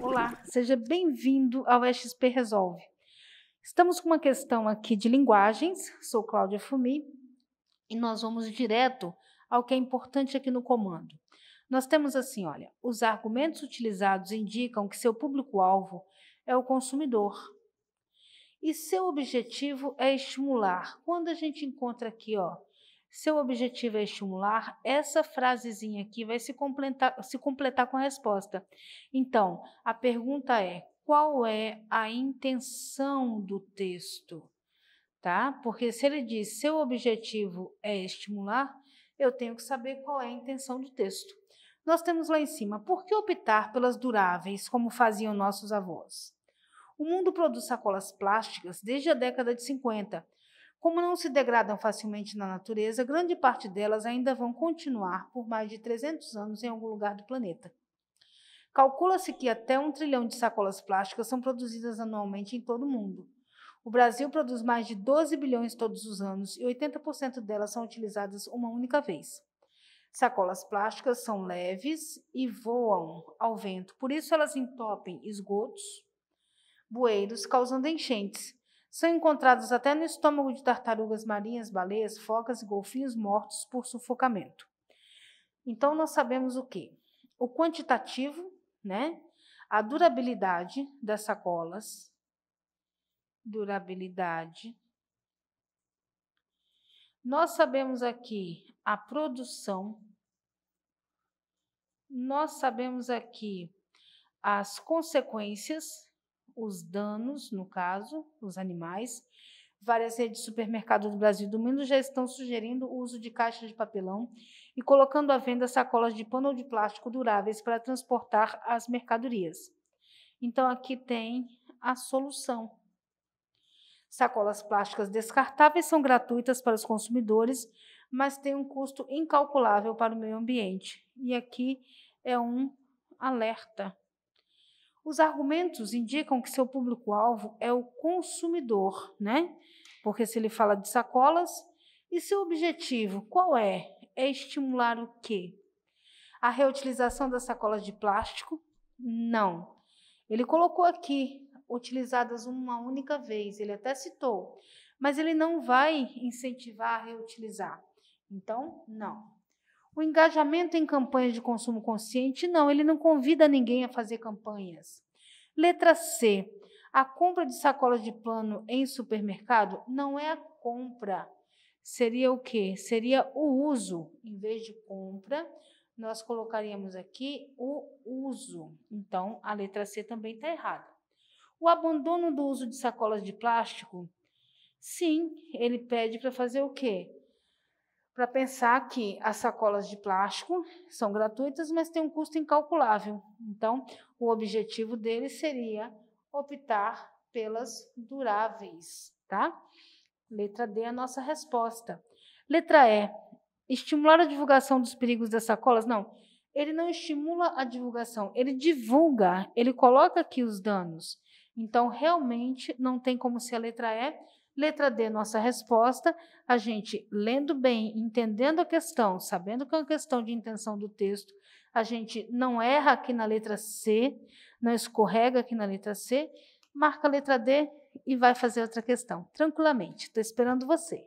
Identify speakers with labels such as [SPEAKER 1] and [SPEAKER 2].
[SPEAKER 1] Olá, seja bem-vindo ao XP Resolve. Estamos com uma questão aqui de linguagens, sou Cláudia Fumi, e nós vamos direto ao que é importante aqui no comando. Nós temos assim, olha, os argumentos utilizados indicam que seu público-alvo é o consumidor. E seu objetivo é estimular. Quando a gente encontra aqui, ó, seu objetivo é estimular. Essa frasezinha aqui vai se completar, se completar com a resposta. Então, a pergunta é: qual é a intenção do texto? Tá? Porque se ele diz seu objetivo é estimular, eu tenho que saber qual é a intenção do texto. Nós temos lá em cima, por que optar pelas duráveis, como faziam nossos avós? O mundo produz sacolas plásticas desde a década de 50 como não se degradam facilmente na natureza, grande parte delas ainda vão continuar por mais de 300 anos em algum lugar do planeta. Calcula-se que até um trilhão de sacolas plásticas são produzidas anualmente em todo o mundo. O Brasil produz mais de 12 bilhões todos os anos e 80% delas são utilizadas uma única vez. Sacolas plásticas são leves e voam ao vento, por isso elas entopem esgotos, bueiros, causando enchentes. São encontrados até no estômago de tartarugas marinhas, baleias, focas e golfinhos mortos por sufocamento. Então, nós sabemos o quê? O quantitativo, né? a durabilidade das sacolas, durabilidade. Nós sabemos aqui a produção, nós sabemos aqui as consequências os danos, no caso, os animais. Várias redes de supermercado do Brasil e do mundo já estão sugerindo o uso de caixas de papelão e colocando à venda sacolas de pano ou de plástico duráveis para transportar as mercadorias. Então, aqui tem a solução. Sacolas plásticas descartáveis são gratuitas para os consumidores, mas têm um custo incalculável para o meio ambiente. E aqui é um alerta os argumentos indicam que seu público-alvo é o consumidor, né? Porque se ele fala de sacolas, e seu objetivo qual é? É estimular o quê? A reutilização das sacolas de plástico? Não. Ele colocou aqui utilizadas uma única vez, ele até citou, mas ele não vai incentivar a reutilizar. Então, não. O engajamento em campanhas de consumo consciente, não, ele não convida ninguém a fazer campanhas. Letra C. A compra de sacolas de pano em supermercado não é a compra. Seria o quê? Seria o uso. Em vez de compra, nós colocaríamos aqui o uso. Então, a letra C também está errada. O abandono do uso de sacolas de plástico, sim, ele pede para fazer o quê? para pensar que as sacolas de plástico são gratuitas, mas têm um custo incalculável. Então, o objetivo dele seria optar pelas duráveis, tá? Letra D é a nossa resposta. Letra E, estimular a divulgação dos perigos das sacolas? Não, ele não estimula a divulgação, ele divulga, ele coloca aqui os danos. Então, realmente, não tem como ser a letra E, Letra D, nossa resposta, a gente lendo bem, entendendo a questão, sabendo que é uma questão de intenção do texto, a gente não erra aqui na letra C, não escorrega aqui na letra C, marca a letra D e vai fazer outra questão, tranquilamente. Estou esperando você.